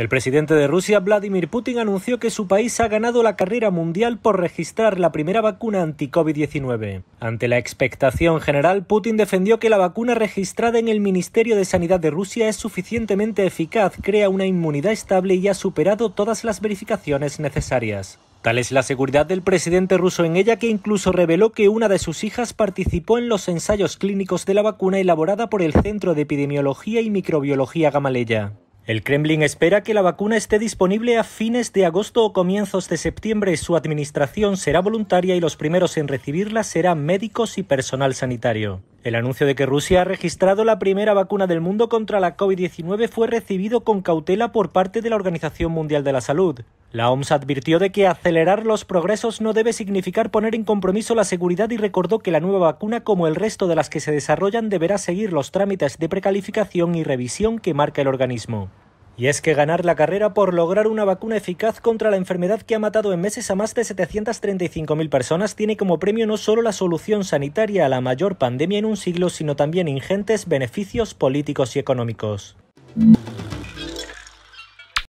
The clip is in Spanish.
El presidente de Rusia, Vladimir Putin, anunció que su país ha ganado la carrera mundial por registrar la primera vacuna anti-COVID-19. Ante la expectación general, Putin defendió que la vacuna registrada en el Ministerio de Sanidad de Rusia es suficientemente eficaz, crea una inmunidad estable y ha superado todas las verificaciones necesarias. Tal es la seguridad del presidente ruso en ella que incluso reveló que una de sus hijas participó en los ensayos clínicos de la vacuna elaborada por el Centro de Epidemiología y Microbiología Gamaleya. El Kremlin espera que la vacuna esté disponible a fines de agosto o comienzos de septiembre. Su administración será voluntaria y los primeros en recibirla serán médicos y personal sanitario. El anuncio de que Rusia ha registrado la primera vacuna del mundo contra la COVID-19 fue recibido con cautela por parte de la Organización Mundial de la Salud. La OMS advirtió de que acelerar los progresos no debe significar poner en compromiso la seguridad y recordó que la nueva vacuna, como el resto de las que se desarrollan, deberá seguir los trámites de precalificación y revisión que marca el organismo. Y es que ganar la carrera por lograr una vacuna eficaz contra la enfermedad que ha matado en meses a más de 735.000 personas tiene como premio no solo la solución sanitaria a la mayor pandemia en un siglo, sino también ingentes beneficios políticos y económicos.